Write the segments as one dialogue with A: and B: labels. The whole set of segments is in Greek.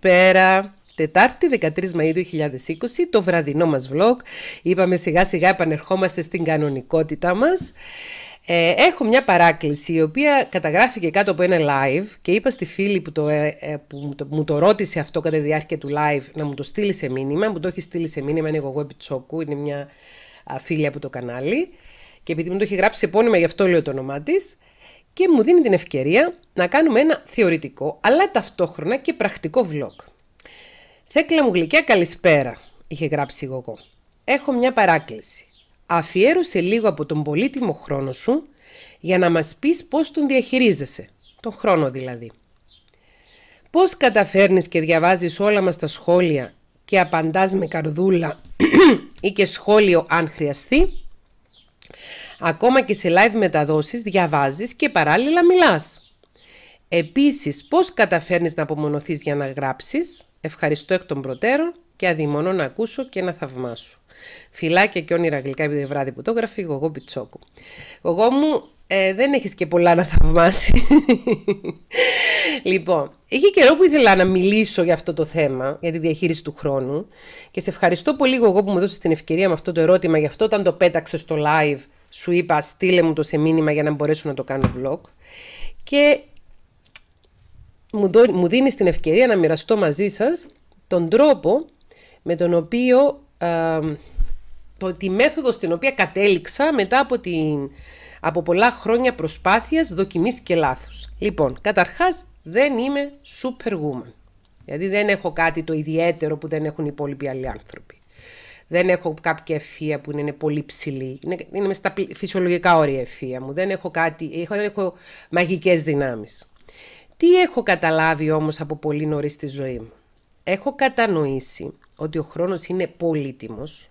A: Καλησπέρα! Τετάρτη 13 Μαΐου 2020, το βραδινό μας vlog. Είπαμε σιγά σιγά επανερχόμαστε στην κανονικότητά μας. Ε, έχω μια παράκληση η οποία καταγράφηκε κάτω από ένα live και είπα στη φίλη που, ε, ε, μου, το, ρώτησε αυτό κατά τη διάρκεια του live να μου το στείλει σε μήνυμα. Μου το έχει στείλει σε μήνυμα, είναι εγώ Επιτσόκου, είναι μια φίλη από το κανάλι. Και επειδή μου το έχει γράψει πόνιμα γι' αυτό λέω το όνομά της και μου δίνει την ευκαιρία να κάνουμε ένα θεωρητικό αλλά ταυτόχρονα και πρακτικό vlog. Θέκλα μου γλυκιά καλησπέρα, είχε γράψει εγώ. Έχω μια παράκληση. Αφιέρωσε λίγο από τον πολύτιμο χρόνο σου για να μας πεις πώς τον διαχειρίζεσαι. Τον χρόνο δηλαδή. Πώς καταφέρνεις και διαβάζεις όλα μας τα σχόλια και απαντάς με καρδούλα ή και σχόλιο αν χρειαστεί. Ακόμα και σε live μεταδόσεις διαβάζεις και παράλληλα μιλάς. Επίσης, πώς καταφέρνεις να απομονωθείς για να γράψεις. Ευχαριστώ εκ των προτέρων και αδειμονώ να ακούσω και να θαυμάσω. Φιλάκια και όνειρα γλυκά επειδή βράδυ που το γράφει εγώ Μπιτσόκου. Εγώ μου ε, δεν έχεις και πολλά να θαυμάσει. λοιπόν, είχε καιρό που ήθελα να μιλήσω για αυτό το θέμα, για τη διαχείριση του χρόνου και σε ευχαριστώ πολύ εγώ που μου δώσες την ευκαιρία με αυτό το ερώτημα, γι' αυτό όταν το πέταξες στο live σου είπα στείλε μου το σε μήνυμα για να μπορέσω να το κάνω vlog και μου, δίνεις δίνεις την ευκαιρία να μοιραστώ μαζί σας τον τρόπο με τον οποίο το, τη μέθοδο στην οποία κατέληξα μετά από, την, από πολλά χρόνια προσπάθειας, δοκιμής και λάθους. Λοιπόν, καταρχάς δεν είμαι superwoman. Δηλαδή δεν έχω κάτι το ιδιαίτερο που δεν έχουν οι υπόλοιποι άλλοι άνθρωποι. Δεν έχω κάποια ευφία που είναι πολύ ψηλή. Είναι, στα φυσιολογικά όρια ευφία μου. Δεν έχω κάτι, έχω, δεν έχω μαγικές δυνάμεις. Τι έχω καταλάβει όμως από πολύ νωρίς στη ζωή μου. Έχω κατανοήσει ότι ο χρόνος είναι πολύτιμος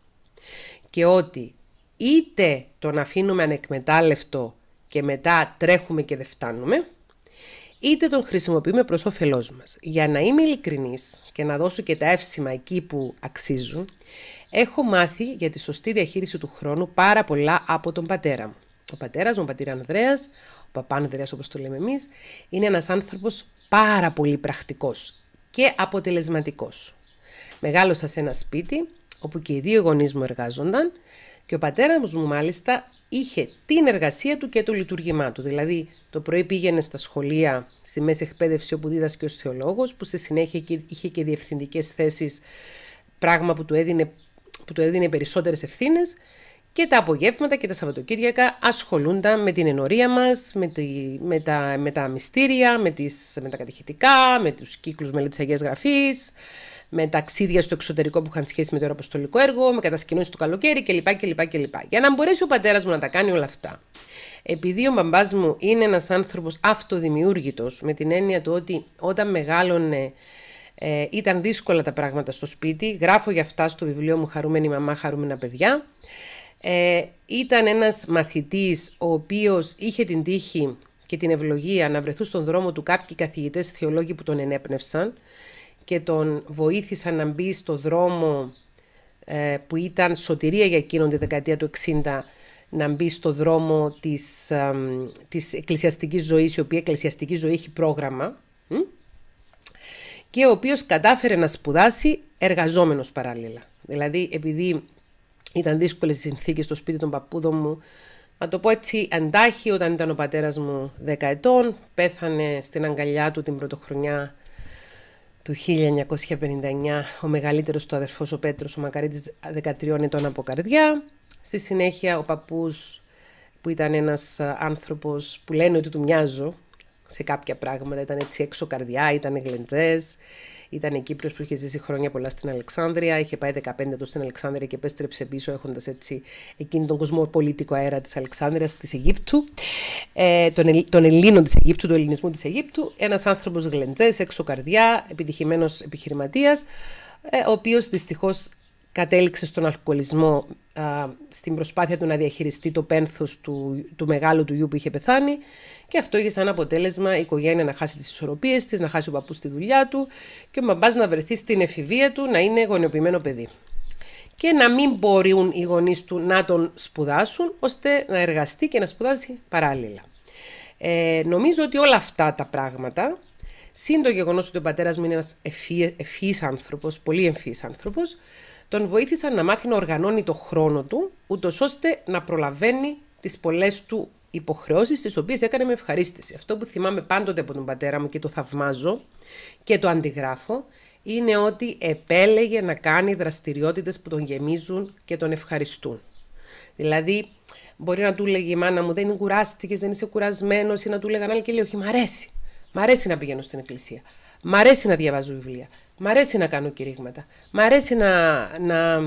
A: και ότι είτε τον αφήνουμε ανεκμετάλλευτο και μετά τρέχουμε και δεν φτάνουμε, είτε τον χρησιμοποιούμε προς όφελός μας. Για να είμαι ειλικρινής και να δώσω και τα εύσημα εκεί που αξίζουν, Έχω μάθει για τη σωστή διαχείριση του χρόνου πάρα πολλά από τον πατέρα μου. Ο πατέρας μου, ο πατήρ Ανδρέας, ο παπά Ανδρέας όπως το λέμε εμείς, είναι ένας άνθρωπος πάρα πολύ πρακτικός και αποτελεσματικός. Μεγάλωσα σε ένα σπίτι όπου και οι δύο γονείς μου εργάζονταν και ο πατέρας μου μάλιστα είχε την εργασία του και το λειτουργήμά του. Δηλαδή το πρωί πήγαινε στα σχολεία, στη μέση εκπαίδευση όπου δίδασκε ο θεολόγος, που στη συνέχεια είχε και διευθυντικές θέσεις, πράγμα που του έδινε που του έδινε περισσότερες ευθύνες και τα απογεύματα και τα Σαββατοκύριακα ασχολούνταν με την ενορία μας, με, με, τα, με τα μυστήρια, με, τις, με τα κατηχητικά, με τους κύκλους μελέτης Αγίας Γραφής, με ταξίδια στο εξωτερικό που είχαν σχέση με το Αποστολικό έργο, με κατασκηνώσεις του καλοκαίρι κλπ, κλπ, κλπ. Για να μπορέσει ο πατέρας μου να τα κάνει όλα αυτά. Επειδή ο μπαμπάς μου είναι ένας άνθρωπος αυτοδημιούργητος, με την έννοια του ότι όταν μεγάλωνε ε, ήταν δύσκολα τα πράγματα στο σπίτι. Γράφω για αυτά στο βιβλίο μου «Χαρούμενη μαμά, χαρούμενα παιδιά». Ε, ήταν ένας μαθητής ο οποίος είχε την τύχη και την ευλογία να βρεθούν στον δρόμο του κάποιοι καθηγητές θεολόγοι που τον ενέπνευσαν και τον βοήθησαν να μπει στο δρόμο ε, που ήταν σωτηρία για εκείνον τη δεκαετία του 60 να μπει στο δρόμο της, ε, της εκκλησιαστικής ζωής, η οποία εκκλησιαστική ζωή έχει πρόγραμμα και ο οποίος κατάφερε να σπουδάσει εργαζόμενος παράλληλα. Δηλαδή επειδή ήταν δύσκολες οι συνθήκες στο σπίτι των παππούδων μου, να το πω έτσι αντάχει όταν ήταν ο πατέρας μου 10 ετών, πέθανε στην αγκαλιά του την πρωτοχρονιά του 1959 ο μεγαλύτερος του αδερφός ο Πέτρος, ο Μακαρίτης 13 ετών από καρδιά. Στη συνέχεια ο παππούς που ήταν ένας άνθρωπος που λένε ότι του μοιάζω, σε κάποια πράγματα. Ήταν έτσι έξω καρδιά, ήταν γλεντζέ. Ήταν Κύπρος που είχε ζήσει χρόνια πολλά στην Αλεξάνδρεια. Είχε πάει 15 του στην Αλεξάνδρεια και επέστρεψε πίσω έχοντας έτσι εκείνη τον κοσμοπολίτικο αέρα της Αλεξάνδρειας, της Αιγύπτου, ε, των, ε, Ελλήνων της Αιγύπτου, του Ελληνισμού της Αιγύπτου. Ένας άνθρωπος γλεντζέ, έξω καρδιά, επιτυχημένος επιχειρηματίας, ε, ο οποίος δυστυχώς κατέληξε στον αλκοολισμό στην προσπάθεια του να διαχειριστεί το πένθος του, του μεγάλου του γιου που είχε πεθάνει και αυτό είχε σαν αποτέλεσμα η οικογένεια να χάσει τις ισορροπίες της, να χάσει ο παππούς τη δουλειά του και ο μπαμπάς να βρεθεί στην εφηβεία του να είναι γονιοποιημένο παιδί και να μην μπορούν οι γονείς του να τον σπουδάσουν ώστε να εργαστεί και να σπουδάσει παράλληλα. Ε, νομίζω ότι όλα αυτά τα πράγματα Συν το γεγονός ότι ο πατέρας μου είναι ένας ευφύ άνθρωπος, πολύ ευφύ άνθρωπος, τον βοήθησαν να μάθει να οργανώνει το χρόνο του, ούτως ώστε να προλαβαίνει τις πολλές του υποχρεώσεις, τις οποίες έκανε με ευχαρίστηση. Αυτό που θυμάμαι πάντοτε από τον πατέρα μου και το θαυμάζω και το αντιγράφω, είναι ότι επέλεγε να κάνει δραστηριότητες που τον γεμίζουν και τον ευχαριστούν. Δηλαδή, μπορεί να του λέγει η μάνα μου δεν κουράστηκες, δεν είσαι κουρασμένος, ή να του λέγανε άλλοι και λέει: Όχι, μ' αρέσει. Μ' αρέσει να πηγαίνω στην εκκλησία. Μ' αρέσει να διαβάζω βιβλία. Μ' αρέσει να κάνω κηρύγματα. Μ' αρέσει να, να,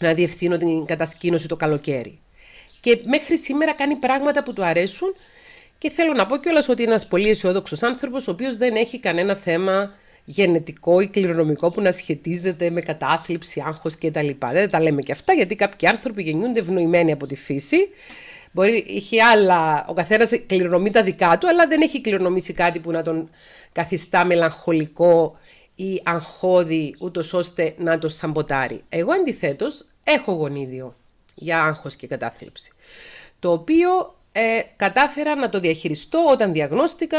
A: να διευθύνω την κατασκήνωση το καλοκαίρι. Και μέχρι σήμερα κάνει πράγματα που του αρέσουν και θέλω να πω κιόλας ότι είναι ένας πολύ αισιόδοξος άνθρωπος ο οποίος δεν έχει κανένα θέμα γενετικό ή κληρονομικό που να σχετίζεται με κατάθλιψη, άγχος κτλ. Δεν τα λέμε και αυτά γιατί κάποιοι άνθρωποι γεννιούνται ευνοημένοι από τη φύση. Μπορεί, είχε άλλα, ο καθένας κληρονομεί τα δικά του, αλλά δεν έχει κληρονομήσει κάτι που να τον καθιστά μελαγχολικό ή αγχώδη ούτως ώστε να το σαμποτάρει. Εγώ αντιθέτως έχω γονίδιο για άγχος και κατάθλιψη, το οποίο ε, κατάφερα να το διαχειριστώ όταν διαγνώστηκα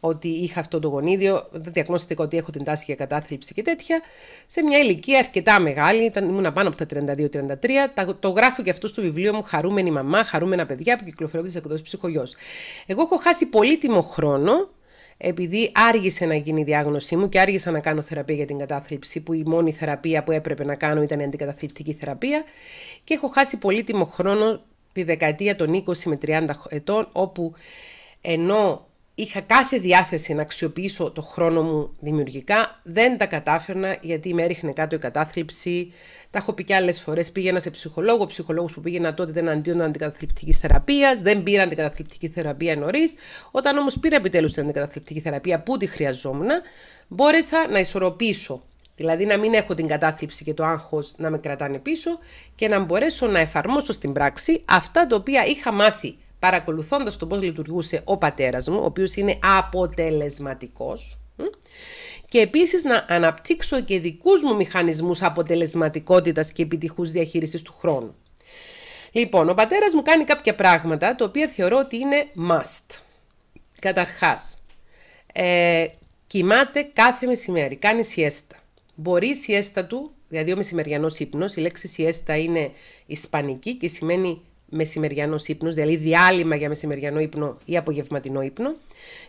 A: ότι είχα αυτό το γονίδιο, δεν διαγνώστηκα ότι έχω την τάση για κατάθλιψη και τέτοια, σε μια ηλικία αρκετά μεγάλη, ήταν, ήμουν πάνω από τα 32-33, το γράφω και αυτό στο βιβλίο μου «Χαρούμενη μαμά, χαρούμενα παιδιά» που κυκλοφορούν από εκδόσεις ψυχογιός. Εγώ έχω χάσει πολύτιμο χρόνο επειδή άργησε να γίνει η διάγνωσή μου και άργησα να κάνω θεραπεία για την κατάθλιψη, που η μόνη θεραπεία που έπρεπε να κάνω ήταν η αντικαταθλιπτική θεραπεία και έχω χάσει πολύτιμο χρόνο τη δεκαετία των 20 με 30 ετών, όπου ενώ Είχα κάθε διάθεση να αξιοποιήσω το χρόνο μου δημιουργικά, δεν τα κατάφερνα γιατί με έριχνε κάτω η κατάθλιψη. Τα έχω πει και άλλες φορές. Πήγαινα σε ψυχολόγο. ψυχολόγος που πήγαινα τότε δεν αντίον αντικαταθλιπτικής θεραπείας, δεν πήρα αντικαταθλιπτική θεραπεία νωρίς. Όταν όμως πήρα επιτέλους την αντικαταθλιπτική θεραπεία που τη χρειαζόμουν, μπόρεσα να ισορροπήσω. Δηλαδή να μην έχω την κατάθλιψη και το άγχος να με κρατάνε πίσω και να μπορέσω να εφαρμόσω στην πράξη αυτά τα οποία είχα μάθει παρακολουθώντας το πώς λειτουργούσε ο πατέρας μου, ο οποίος είναι αποτελεσματικός, και επίσης να αναπτύξω και δικούς μου μηχανισμούς αποτελεσματικότητας και επιτυχούς διαχείρισης του χρόνου. Λοιπόν, ο πατέρας μου κάνει κάποια πράγματα, τα οποία θεωρώ ότι είναι must. Καταρχάς, ε, κοιμάται κάθε μεσημέρι, κάνει σιέστα. Μπορεί η σιέστα του, δηλαδή ο μεσημεριανός ύπνος, η λέξη σιέστα είναι ισπανική και σημαίνει μεσημεριανός ύπνος, δηλαδή διάλειμμα για μεσημεριανό ύπνο ή απογευματινό ύπνο.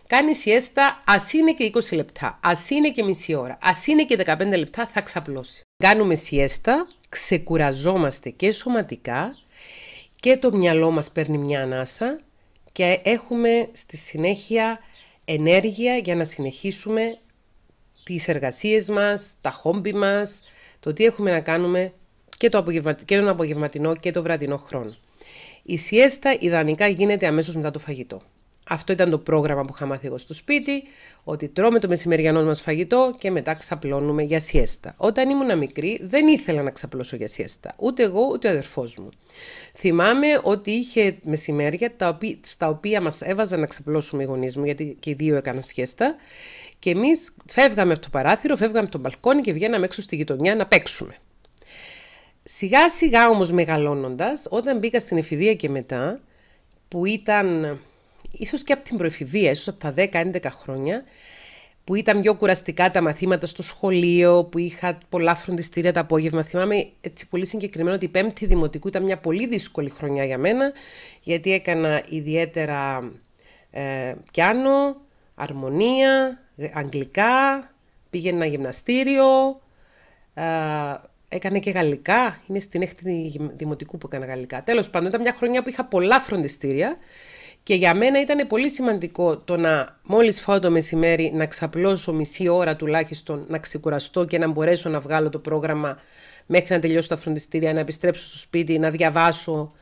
A: Κάνει σιέστα, ας είναι και 20 λεπτά, ας είναι και μισή ώρα, ας είναι και 15 λεπτά, θα ξαπλώσει. Κάνουμε σιέστα, ξεκουραζόμαστε και σωματικά και το μυαλό μας παίρνει μια ανάσα και έχουμε στη συνέχεια ενέργεια για να συνεχίσουμε τις εργασίες μας, τα χόμπι μας, το τι έχουμε να κάνουμε και, τον απογευματινό και τον βραδινό χρόνο. Η σιέστα ιδανικά γίνεται αμέσως μετά το φαγητό. Αυτό ήταν το πρόγραμμα που είχα μάθει εγώ στο σπίτι, ότι τρώμε το μεσημεριανό μας φαγητό και μετά ξαπλώνουμε για σιέστα. Όταν ήμουν μικρή δεν ήθελα να ξαπλώσω για σιέστα, ούτε εγώ ούτε ο αδερφός μου. Θυμάμαι ότι είχε μεσημέρια στα οποία μας έβαζαν να ξαπλώσουμε οι γονείς μου, γιατί και οι δύο έκαναν σιέστα, και εμείς φεύγαμε από το παράθυρο, φεύγαμε από τον μπαλκόνι και βγαίναμε έξω στη γειτονιά να παίξουμε. Σιγά σιγά όμως μεγαλώνοντας, όταν μπήκα στην εφηβεία και μετά, που ήταν ίσως και από την προεφηβεία, ίσως από τα 10-11 χρόνια, που ήταν πιο κουραστικά τα μαθήματα στο σχολείο, που είχα πολλά φροντιστήρια τα απόγευμα. Θυμάμαι έτσι πολύ συγκεκριμένο ότι η πέμπτη δημοτικού ήταν μια πολύ δύσκολη χρονιά για μένα, γιατί έκανα ιδιαίτερα ε, πιάνο, αρμονία, αγγλικά, πήγαινα γυμναστήριο, ε, έκανε και γαλλικά. Είναι στην έκτη δημοτικού που έκανε γαλλικά. Τέλος πάντων, ήταν μια χρονιά που είχα πολλά φροντιστήρια και για μένα ήταν πολύ σημαντικό το να μόλις φάω το μεσημέρι να ξαπλώσω μισή ώρα τουλάχιστον να ξεκουραστώ και να μπορέσω να βγάλω το πρόγραμμα μέχρι να τελειώσω τα φροντιστήρια, να επιστρέψω στο σπίτι, να διαβάσω,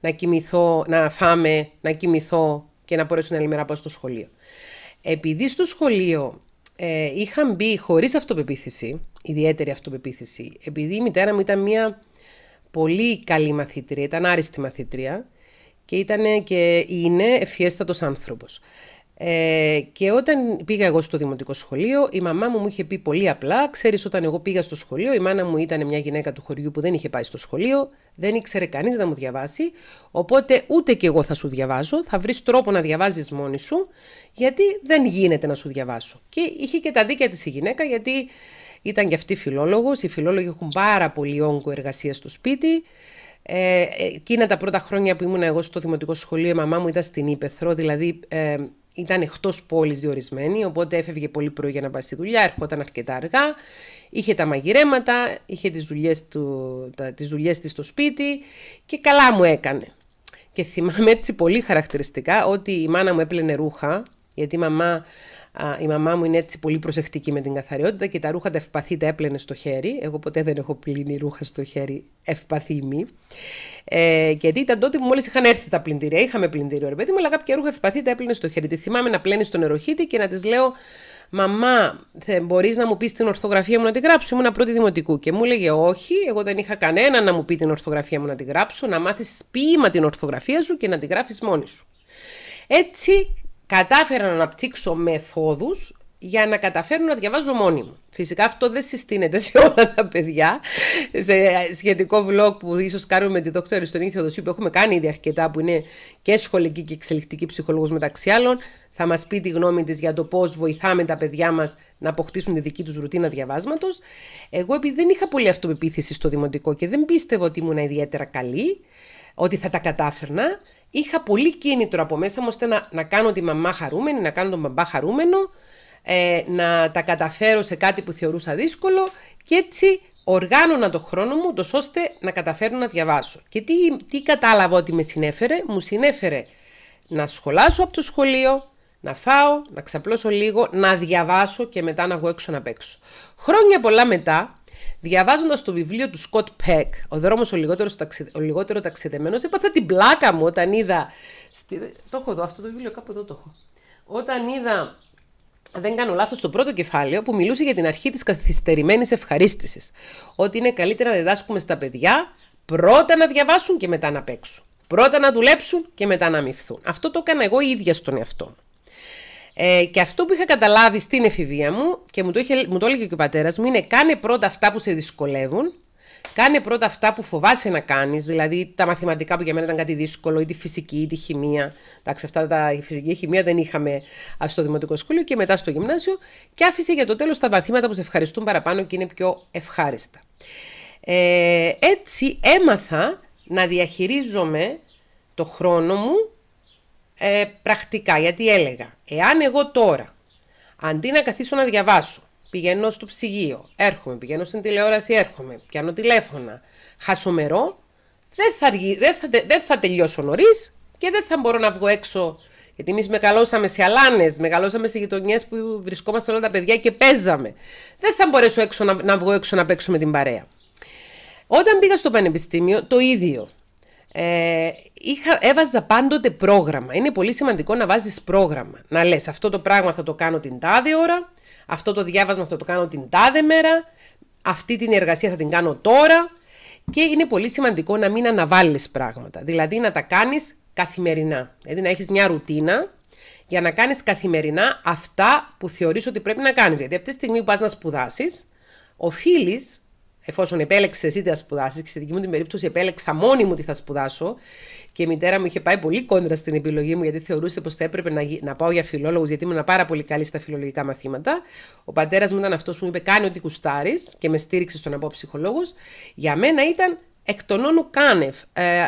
A: να κοιμηθώ, να φάμε, να κοιμηθώ και να μπορέσω να πάω στο σχολείο. Επειδή στο σχολείο ε, είχαν μπει χωρίς αυτοπεποίθηση, ιδιαίτερη αυτοπεποίθηση, επειδή η μητέρα μου ήταν μια πολύ καλή μαθήτρια, ήταν άριστη μαθήτρια και ήταν και είναι ευφιέστατο άνθρωπος. Ε, και όταν πήγα εγώ στο δημοτικό σχολείο, η μαμά μου μου είχε πει πολύ απλά: Ξέρεις, όταν εγώ πήγα στο σχολείο, η μάνα μου ήταν μια γυναίκα του χωριού που δεν είχε πάει στο σχολείο, δεν ήξερε κανείς να μου διαβάσει. Οπότε ούτε και εγώ θα σου διαβάζω. Θα βρεις τρόπο να διαβάζεις μόνη σου, γιατί δεν γίνεται να σου διαβάσω. Και είχε και τα δίκια της η γυναίκα, γιατί ήταν κι αυτή φιλόλογος. Οι φιλόλογοι έχουν πάρα πολύ όγκο εργασίας στο σπίτι. Ε, εκείνα τα πρώτα χρόνια που ήμουν εγώ στο δημοτικό σχολείο, η μαμά μου ήταν στην Ήπεθρο, δηλαδή ε, ήταν εκτός πόλης διορισμένη, οπότε έφευγε πολύ πρωί για να πάει στη δουλειά, ερχόταν αρκετά αργά, είχε τα μαγειρέματα, είχε τις δουλειές, του, τις δουλειές της στο σπίτι και καλά μου έκανε. Και θυμάμαι έτσι πολύ χαρακτηριστικά ότι η μάνα μου έπλαινε ρούχα, γιατί η μαμά η μαμά μου είναι έτσι πολύ προσεκτική με την καθαριότητα και τα ρούχα τα ευπαθή τα έπλαινε στο χέρι. Εγώ ποτέ δεν έχω πλύνει ρούχα στο χέρι, ευπαθή μη. Ε, γιατί ήταν τότε που μόλις είχαν έρθει τα πλυντήρια. Είχαμε πλυντήριο, ρε παιδί μου, αλλά κάποια ρούχα ευπαθή τα έπλαινε στο χέρι. Τη θυμάμαι να πλένεις στον νεροχύτη και να της λέω. Μαμά, μπορείς να μου πεις την ορθογραφία μου να την γράψω. Ήμουν πρώτη δημοτικού και μου έλεγε Όχι, εγώ δεν είχα κανένα να μου πει την ορθογραφία μου να την γράψω, να μάθεις ποίημα την ορθογραφία σου και να τη γράφεις μόνη σου. Έτσι κατάφερα να αναπτύξω μεθόδους για να καταφέρουν να διαβάζω μόνη μου. Φυσικά αυτό δεν συστήνεται σε όλα τα παιδιά. Σε σχετικό vlog που ίσως κάνουμε με τη δόκτωρα στον ίδιο που έχουμε κάνει ήδη αρκετά, που είναι και σχολική και εξελικτική ψυχολόγος μεταξύ άλλων, θα μας πει τη γνώμη της για το πώς βοηθάμε τα παιδιά μας να αποκτήσουν τη δική τους ρουτίνα διαβάσματος. Εγώ επειδή δεν είχα πολύ αυτοπεποίθηση στο δημοτικό και δεν πίστευα ότι ήμουν ιδιαίτερα καλή, ότι θα τα κατάφερνα, είχα πολύ κίνητρο από μέσα μου ώστε να, να κάνω τη μαμά χαρούμενη, να κάνω τον μπαμπά χαρούμενο, ε, να τα καταφέρω σε κάτι που θεωρούσα δύσκολο και έτσι οργάνωνα το χρόνο μου, τόσο ώστε να καταφέρω να διαβάσω. Και τι, τι κατάλαβα ότι με συνέφερε, μου συνέφερε να σχολάσω από το σχολείο, να φάω, να ξαπλώσω λίγο, να διαβάσω και μετά να βγω έξω να παίξω. Χρόνια πολλά μετά, Διαβάζοντας το βιβλίο του Σκοτ Πεκ, Ο δρόμος ο, λιγότερο ταξιδεμένο, έπαθα την πλάκα μου όταν είδα. Στη... Το έχω εδώ, αυτό το βιβλίο, κάπου εδώ το έχω. Όταν είδα δεν κάνω λάθος το πρώτο κεφάλαιο που μιλούσε για την αρχή της καθυστερημένης ευχαρίστησης. Ότι είναι καλύτερα να διδάσκουμε στα παιδιά πρώτα να διαβάσουν και μετά να παίξουν. Πρώτα να δουλέψουν και μετά να αμυφθούν. Αυτό το έκανα εγώ ίδια στον εαυτό μου. Ε, και αυτό που είχα καταλάβει στην εφηβεία μου και μου το, είχε, μου το έλεγε και ο πατέρας μου είναι κάνε πρώτα αυτά που σε δυσκολεύουν, κάνε πρώτα αυτά που φοβάσαι να κάνεις, δηλαδή τα μαθηματικά που για μένα ήταν κάτι δύσκολο, ή τη φυσική ή τη χημεία. Εντάξει, αυτά τα η φυσική η χημεία δεν είχαμε στο δημοτικό σχολείο και μετά στο γυμνάσιο. Και άφησε για το τέλος τα μαθήματα που σε ευχαριστούν παραπάνω και είναι πιο ευχάριστα. Ε, έτσι έμαθα να διαχειρίζομαι το χρόνο μου ε, πρακτικά, γιατί έλεγα, εάν εγώ τώρα, αντί να καθίσω να διαβάσω, πηγαίνω στο ψυγείο, έρχομαι, πηγαίνω στην τηλεόραση, έρχομαι, πιάνω τηλέφωνα, χασομερό, δεν θα, δεν θα, δεν θα τελειώσω νωρίς και δεν θα μπορώ να βγω έξω. Γιατί εμείς μεγαλώσαμε σε αλάνες, μεγαλώσαμε σε γειτονιές που βρισκόμαστε όλα τα παιδιά και παίζαμε. Δεν θα μπορέσω έξω να, να βγω έξω να παίξω με την παρέα. Όταν πήγα στο πανεπιστήμιο, το ίδιο. Ε, είχα, έβαζα πάντοτε πρόγραμμα. Είναι πολύ σημαντικό να βάζεις πρόγραμμα. Να λες αυτό το πράγμα θα το κάνω την τάδε ώρα, αυτό το διάβασμα θα το κάνω την τάδε μέρα, αυτή την εργασία θα την κάνω τώρα και είναι πολύ σημαντικό να μην αναβάλεις πράγματα. Δηλαδή να τα κάνεις καθημερινά. Δηλαδή να έχεις μια ρουτίνα για να κάνεις καθημερινά αυτά που θεωρείς ότι πρέπει να κάνεις. Γιατί από τη στιγμή που πας να σπουδάσεις, οφείλεις εφόσον επέλεξες εσύ τι θα σπουδάσεις, και στη δική μου την περίπτωση επέλεξα μόνη μου τι θα σπουδάσω. Και η μητέρα μου είχε πάει πολύ κόντρα στην επιλογή μου, γιατί θεωρούσε πως θα έπρεπε να, να πάω για φιλόλογους, γιατί ήμουν πάρα πολύ καλή στα φιλολογικά μαθήματα. Ο πατέρας μου ήταν αυτός που μου είπε: Κάνει ό,τι κουστάρεις και με στήριξε στο να Για μένα ήταν εκ των όνων κάνευ, ε,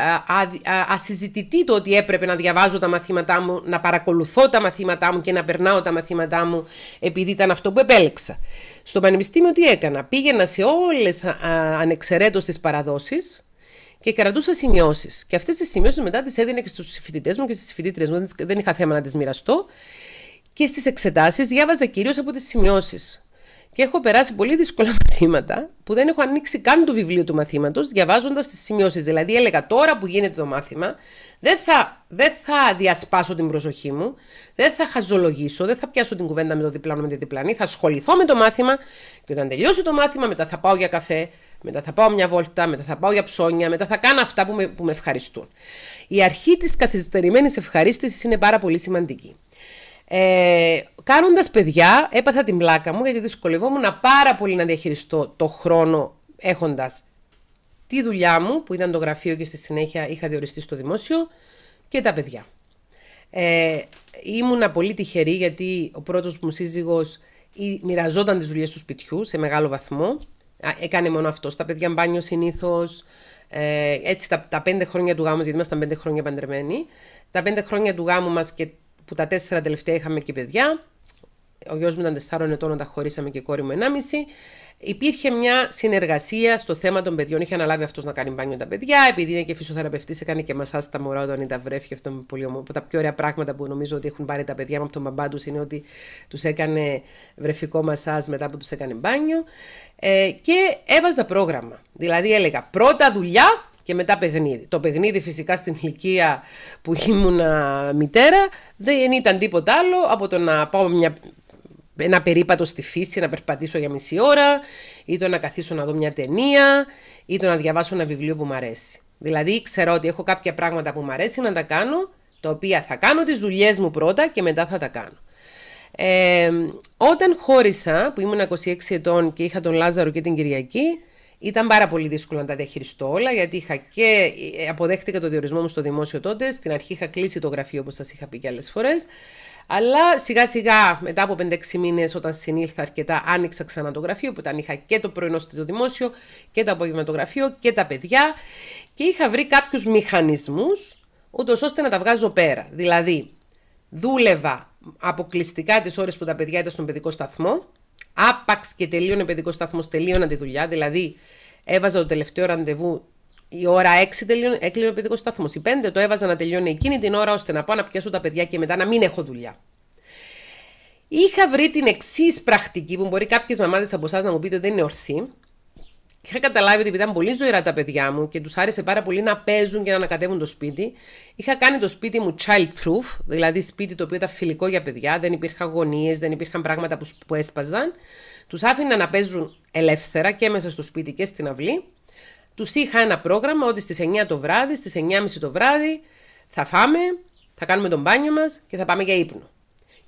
A: ασυζητητή το ότι έπρεπε να διαβάζω τα μαθήματά μου, να παρακολουθώ τα μαθήματά μου και να περνάω τα μαθήματά μου επειδή ήταν αυτό που επέλεξα. Στο πανεπιστήμιο τι έκανα, πήγαινα σε όλες ανεξαιρέτως τις παραδόσεις και κρατούσα σημειώσεις. Και αυτές τις σημειώσεις μετά τις έδινα και στους φοιτητές μου και στις φοιτήτρε μου. Δεν είχα θέμα να τις μοιραστώ. Και στις εξετάσεις διάβαζα κυρίως από τις σημειώσεις. Και έχω περάσει πολύ δύσκολα μαθήματα που δεν έχω ανοίξει καν το βιβλίο του μαθήματος, διαβάζοντας τις σημειώσεις. Δηλαδή, έλεγα τώρα που γίνεται το μάθημα, δεν θα, δεν θα διασπάσω την προσοχή μου, δεν θα χαζολογήσω, δεν θα πιάσω την κουβέντα με το διπλάνο με τη διπλανή, θα ασχοληθώ με το μάθημα και όταν τελειώσει το μάθημα, μετά θα πάω για καφέ, μετά θα πάω μια βόλτα, μετά θα πάω για ψώνια, μετά θα κάνω αυτά που με, που με ευχαριστούν. Η αρχή της καθυστερημένης ευχαρίστησης είναι πάρα πολύ σημαντική. Ε, Κάνοντας παιδιά, έπαθα την πλάκα μου γιατί δυσκολευόμουν πάρα πολύ να διαχειριστώ το χρόνο έχοντας τη δουλειά μου που ήταν το γραφείο και στη συνέχεια είχα διοριστεί στο δημόσιο και τα παιδιά. Ε, ήμουνα πολύ τυχερή γιατί ο πρώτος μου σύζυγος μοιραζόταν τις δουλειές του σπιτιού σε μεγάλο βαθμό. Έκανε μόνο αυτό. Τα παιδιά μπάνιο συνήθως. Ε, έτσι τα, τα πέντε χρόνια του γάμου, γιατί ήμασταν πέντε χρόνια παντρεμένοι. Τα πέντε χρόνια του γάμου μας. και που τα τέσσερα τελευταία είχαμε και παιδιά. Ο γιος μου ήταν 4 ετών όταν τα χωρίσαμε και η κόρη μου ενάμιση, Υπήρχε μια συνεργασία στο θέμα των παιδιών. Είχε αναλάβει αυτός να κάνει μπάνιο τα παιδιά. Επειδή είναι και φυσιοθεραπευτής, έκανε και μασά τα μωρά όταν ήταν βρέφη. Αυτό είναι πολύ όμορφο. Τα πιο ωραία πράγματα που νομίζω ότι έχουν πάρει τα παιδιά μου από τον μπαμπά τους είναι ότι τους έκανε βρεφικό μασά μετά που τους έκανε μπάνιο. Ε, και έβαζα πρόγραμμα. Δηλαδή έλεγα πρώτα δουλειά, και μετά παιγνίδι. Το παιγνίδι φυσικά στην ηλικία που ήμουν μητέρα δεν ήταν τίποτα άλλο από το να πάω μια ένα περίπατο στη φύση, να περπατήσω για μισή ώρα, ή το να καθίσω να δω μια ταινία, ή το να διαβάσω ένα βιβλίο που μου αρέσει. Δηλαδή, ξέρω ότι έχω κάποια πράγματα που μου αρέσει να τα κάνω, τα οποία θα κάνω τις δουλειές μου πρώτα και μετά θα τα κάνω. Ε, όταν χώρισα, που ήμουν 26 ετών και είχα τον Λάζαρο και την Κυριακή, ήταν πάρα πολύ δύσκολο να τα διαχειριστώ όλα, γιατί είχα και ε, αποδέχτηκα το διορισμό μου στο δημόσιο τότε. Στην αρχή είχα κλείσει το γραφείο, όπως σας είχα πει και άλλες φορές. Αλλά σιγά σιγά, μετά από 5-6 μήνες, όταν συνήλθα αρκετά, άνοιξα ξανά το γραφείο, που ήταν είχα και το πρωινό στο δημόσιο και το απόγευμα το γραφείο και τα παιδιά. Και είχα βρει κάποιους μηχανισμούς, ούτως ώστε να τα βγάζω πέρα. Δηλαδή, δούλευα αποκλειστικά τις ώρες που τα παιδιά ήταν στον παιδικό σταθμό, Άπαξ και τελείωνε παιδικός σταθμός, τελείωνα τη δουλειά. Δηλαδή, έβαζα το τελευταίο ραντεβού η ώρα 6 τελείωνε, έκλεινε ο παιδικός σταθμός. Η 5 το έβαζα να τελειώνει εκείνη την ώρα ώστε να πάω να πιάσω τα παιδιά και μετά να μην έχω δουλειά. Είχα βρει την εξής πρακτική που μπορεί κάποιες μαμάδες από εσάς να μου πείτε ότι δεν είναι ορθή. Είχα καταλάβει ότι επειδή ήταν πολύ ζωηρά τα παιδιά μου και τους άρεσε πάρα πολύ να παίζουν και να ανακατεύουν το σπίτι, είχα κάνει το σπίτι μου child proof, δηλαδή σπίτι το οποίο ήταν φιλικό για παιδιά, δεν υπήρχαν γωνίε, δεν υπήρχαν πράγματα που, που έσπαζαν. Τους άφηνα να παίζουν ελεύθερα και μέσα στο σπίτι και στην αυλή. Τους είχα ένα πρόγραμμα ότι στις 9 το βράδυ, στις 9.30 το βράδυ θα φάμε, θα κάνουμε τον μπάνιο μας και θα πάμε για ύπνο.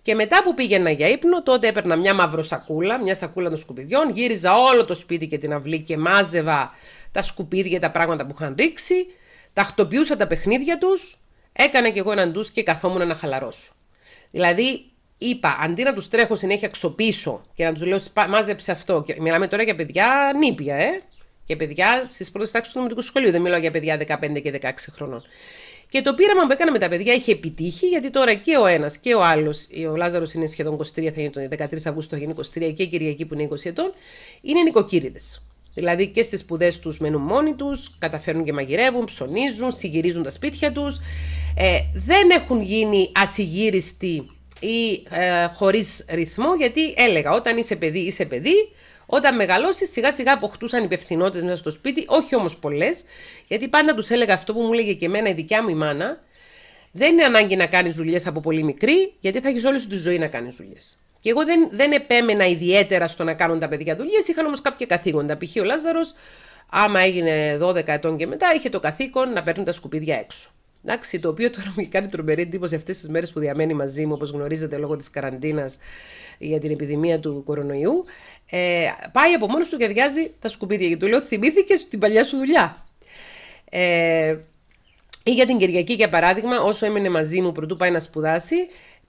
A: Και μετά που πήγαινα για ύπνο, τότε έπαιρνα μια μαύρο σακούλα, μια σακούλα των σκουπιδιών, γύριζα όλο το σπίτι και την αυλή και μάζευα τα σκουπίδια, τα πράγματα που είχαν ρίξει, τακτοποιούσα τα παιχνίδια τους, έκανα κι εγώ έναν ντους και καθόμουν να χαλαρώσω. Δηλαδή, είπα, αντί να τους τρέχω συνέχεια ξοπίσω και να τους λέω μάζεψε αυτό. Και μιλάμε τώρα για παιδιά νύπια, ε. Και παιδιά στις πρώτες τάξεις του νομικού σχολείου. Δεν μιλάω για παιδιά 15 και 16 χρονών. Και το πείραμα που έκανα με τα παιδιά είχε επιτύχει, γιατί τώρα και ο ένας και ο άλλος, ο Λάζαρος είναι σχεδόν 23, θα είναι τον 13 Αυγούστου, θα γίνει 23 και η Κυριακή που είναι 20 ετών, είναι νοικοκύριδες. Δηλαδή και στις σπουδές τους μένουν μόνοι τους, καταφέρνουν και μαγειρεύουν, ψωνίζουν, συγυρίζουν τα σπίτια τους. Ε, δεν έχουν γίνει ασυγύριστοι ή ε, χωρίς ρυθμό, γιατί έλεγα, όταν είσαι παιδί, είσαι παιδί. Όταν μεγαλώσεις, σιγά σιγά αποκτούσαν υπευθυνότητες μέσα στο σπίτι, όχι όμως πολλές, γιατί πάντα τους έλεγα αυτό που μου έλεγε και εμένα η δικιά μου η μάνα. Δεν είναι ανάγκη να κάνεις δουλειές από πολύ μικρή, γιατί θα έχεις όλη σου τη ζωή να κάνεις δουλειές. Και εγώ δεν, δεν επέμενα ιδιαίτερα στο να κάνουν τα παιδιά δουλειές, είχαν όμως κάποια καθήκοντα. Π.χ. ο Λάζαρος, άμα έγινε 12 ετών και μετά, είχε το καθήκον να παίρνουν τα σκουπίδια έξω. Εντάξει, το οποίο τώρα μου έχει κάνει τρομερή εντύπωση αυτές τις μέρες που διαμένει μαζί μου, όπως γνωρίζετε, λόγω της καραντίνας για την επιδημία του κορονοϊού. Ε, πάει από μόνος του και αδειάζει τα σκουπίδια. Και του λέω: Θυμήθηκες την παλιά σου δουλειά. Ε, ή για την Κυριακή, για παράδειγμα, όσο έμενε μαζί μου πρωτού πάει να σπουδάσει,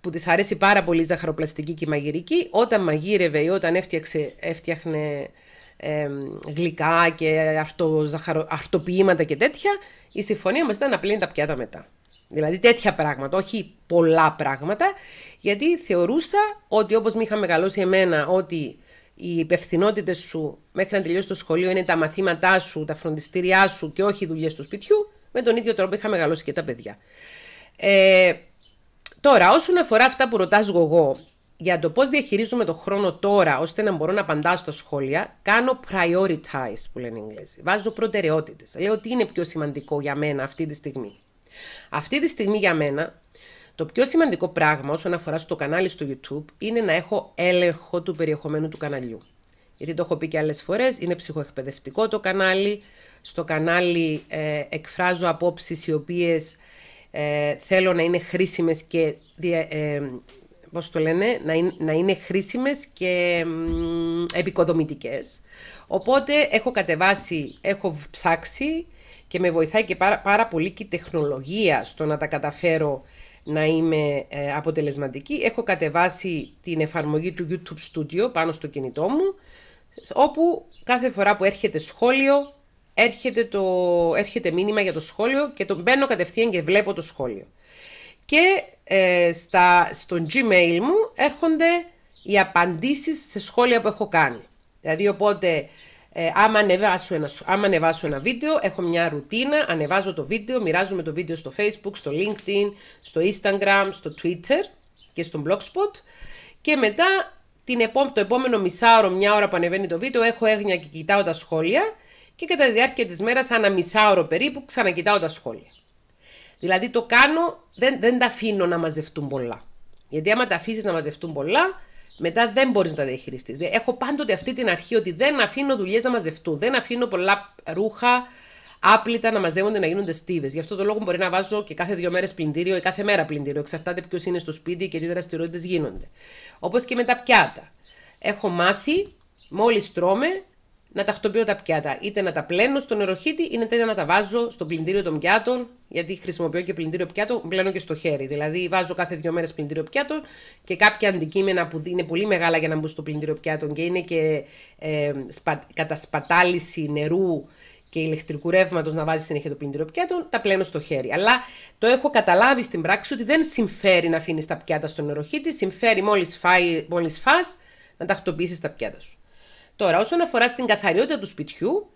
A: που της αρέσει πάρα πολύ η ζαχαροπλαστική και η μαγειρική, όταν μαγείρευε ή όταν έφτιαξε, έφτιαχνε ε, γλυκά και αρτο, ζαχαρο, αρτοποιήματα και τέτοια, η συμφωνία μας ήταν να πλύνει τα πιάτα μετά. Δηλαδή τέτοια πράγματα, όχι πολλά πράγματα, γιατί θεωρούσα ότι όπως με είχα μεγαλώσει εμένα ότι οι υπευθυνότητες σου μέχρι να τελειώσει το σχολείο είναι τα μαθήματά σου, τα φροντιστήριά σου και όχι οι δουλειές του σπιτιού, με τον ίδιο τρόπο είχα μεγαλώσει και τα παιδιά. Ε, τώρα, όσον αφορά αυτά που ρωτάς εγώ για το πώς διαχειρίζουμε το χρόνο τώρα ώστε να μπορώ να απαντά στα σχόλια, κάνω prioritize που λένε οι Ιγγλέζοι. Βάζω προτεραιότητες. Λέω τι είναι πιο σημαντικό για μένα αυτή τη στιγμή. Αυτή τη στιγμή για μένα το πιο σημαντικό πράγμα όσον αφορά στο κανάλι στο YouTube είναι να έχω έλεγχο του περιεχομένου του καναλιού. Γιατί το έχω πει και άλλες φορές, είναι ψυχοεκπαιδευτικό το κανάλι. Στο κανάλι ε, εκφράζω απόψεις οι οποίες ε, θέλω να είναι χρήσιμες και... Ε, το λένε, να είναι, να χρήσιμες και επικοδομητικές. Οπότε έχω κατεβάσει, έχω ψάξει και με βοηθάει και πάρα, πάρα πολύ και η τεχνολογία στο να τα καταφέρω να είμαι ε, αποτελεσματική. Έχω κατεβάσει την εφαρμογή του YouTube Studio πάνω στο κινητό μου, όπου κάθε φορά που έρχεται σχόλιο, έρχεται, το, έρχεται μήνυμα για το σχόλιο και το, μπαίνω κατευθείαν και βλέπω το σχόλιο. Και ε, στα, στο Gmail μου έρχονται οι απαντήσεις σε σχόλια που έχω κάνει. Δηλαδή οπότε ε, άμα, ανεβάσω ένα, άμα ανεβάσω ένα βίντεο, έχω μια ρουτίνα, ανεβάζω το βίντεο, μοιράζομαι το βίντεο στο facebook, στο linkedin, στο instagram, στο twitter και στο blogspot και μετά την επό... το επόμενο μισάωρο, μια ώρα που ανεβαίνει το βίντεο, έχω έγνοια και κοιτάω τα σχόλια και κατά τη διάρκεια της μέρας, ένα μισάωρο περίπου, ξανακοιτάω τα σχόλια. Δηλαδή το κάνω, δεν, δεν τα αφήνω να μαζευτούν πολλά. Γιατί άμα τα αφήσεις να μαζευτούν πολλά, μετά δεν μπορείς να τα διαχειριστείς. Έχω πάντοτε αυτή την αρχή ότι δεν αφήνω δουλειές να μαζευτούν. Δεν αφήνω πολλά ρούχα άπλητα να μαζεύονται να γίνονται στίβες. Γι' αυτό το λόγο μπορεί να βάζω και κάθε δύο μέρες πλυντήριο ή κάθε μέρα πλυντήριο. Εξαρτάται ποιος είναι στο σπίτι και τι δραστηριότητες γίνονται. Όπως και με τα πιάτα. Έχω μάθει, μόλις τρώμε, να τακτοποιώ τα πιάτα. Είτε να τα πλένω στο νεροχύτη, είτε να τα βάζω στο πλυντήριο των πιάτων, γιατί χρησιμοποιώ και πλυντήριο πιάτο, πλένω και στο χέρι. Δηλαδή βάζω κάθε δύο μέρες πλυντήριο πιάτων και κάποια αντικείμενα που είναι πολύ μεγάλα για να μπουν στο πλυντήριο πιάτων και είναι και ε, σπα, κατασπατάληση νερού και ηλεκτρικού ρεύματος να βάζει συνέχεια το πλυντήριο πιάτων, τα πλένω στο χέρι. Αλλά το έχω καταλάβει στην πράξη ότι δεν συμφέρει να αφήνεις τα πιάτα στο νεροχύτη, συμφέρει μόλις φά να τακτοποιήσει τα πιάτα σου. Τώρα, όσον αφορά στην καθαριότητα του σπιτιού,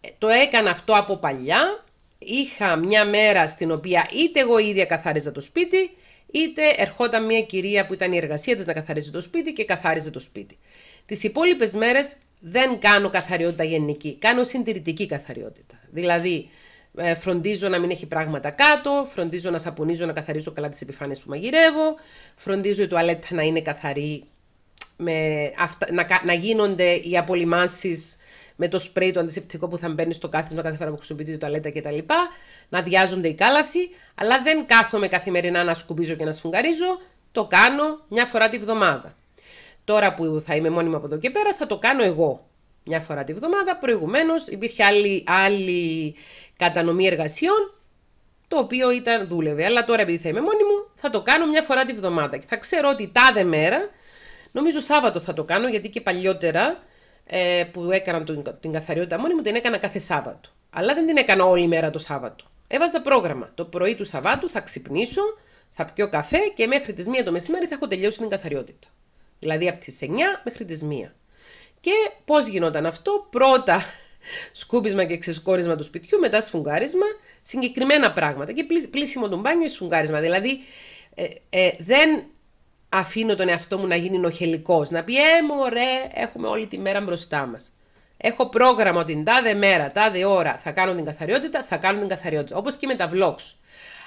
A: ε, το έκανα αυτό από παλιά. Είχα μια μέρα στην οποία είτε εγώ ίδια καθάριζα το σπίτι, είτε ερχόταν μια κυρία που ήταν η εργασία της να καθαρίζει το σπίτι και καθάριζε το σπίτι. Τις υπόλοιπες μέρες δεν κάνω καθαριότητα γενική, κάνω συντηρητική καθαριότητα. Δηλαδή, ε, φροντίζω να μην έχει πράγματα κάτω, φροντίζω να σαπουνίζω, να καθαρίζω καλά τις επιφάνειες που μαγειρεύω, φροντίζω η τουαλέτα να είναι καθαρή με αυτά, να, να γίνονται οι απολυμάνσεις με το σπρέι το αντισηπτικό που θα μπαίνει στο κάθισμα κάθε φορά που χρησιμοποιείται το τουαλέτα κτλ. Να διάζονται οι κάλαθοι, αλλά δεν κάθομαι καθημερινά να σκουμπίζω και να σφουγγαρίζω. Το κάνω μια φορά τη βδομάδα. Τώρα που θα είμαι μόνιμα από εδώ και πέρα, θα το κάνω εγώ μια φορά τη βδομάδα. Προηγουμένως υπήρχε άλλη, άλλη κατανομή εργασιών, το οποίο ήταν δούλευε. Αλλά τώρα επειδή θα είμαι μόνιμη θα το κάνω μια φορά τη βδομάδα. Και θα ξέρω ότι τάδε μέρα Νομίζω Σάββατο θα το κάνω, γιατί και παλιότερα ε, που έκανα την καθαριότητα μόνη μου την έκανα κάθε Σάββατο. Αλλά δεν την έκανα όλη μέρα το Σάββατο. Έβαζα πρόγραμμα. Το πρωί του Σαββάτου θα ξυπνήσω, θα πιω καφέ και μέχρι τις 1 το μεσημέρι θα έχω τελειώσει την καθαριότητα. Δηλαδή από τις 9 μέχρι τις 1. Και πώς γινόταν αυτό, πρώτα σκούπισμα και ξεσκόρισμα του σπιτιού, μετά σφουγγάρισμα, συγκεκριμένα πράγματα και πλήσιμο του μπάνιου ή σφουγγάρισμα. Δηλαδή ε, ε δεν αφήνω τον εαυτό μου να γίνει νοχελικός. να πει «Ε, μωρέ, έχουμε όλη τη μέρα μπροστά μας. Έχω πρόγραμμα ότι την τάδε μέρα, τάδε ώρα θα κάνω την καθαριότητα, θα κάνω την καθαριότητα. Όπως και με τα vlogs.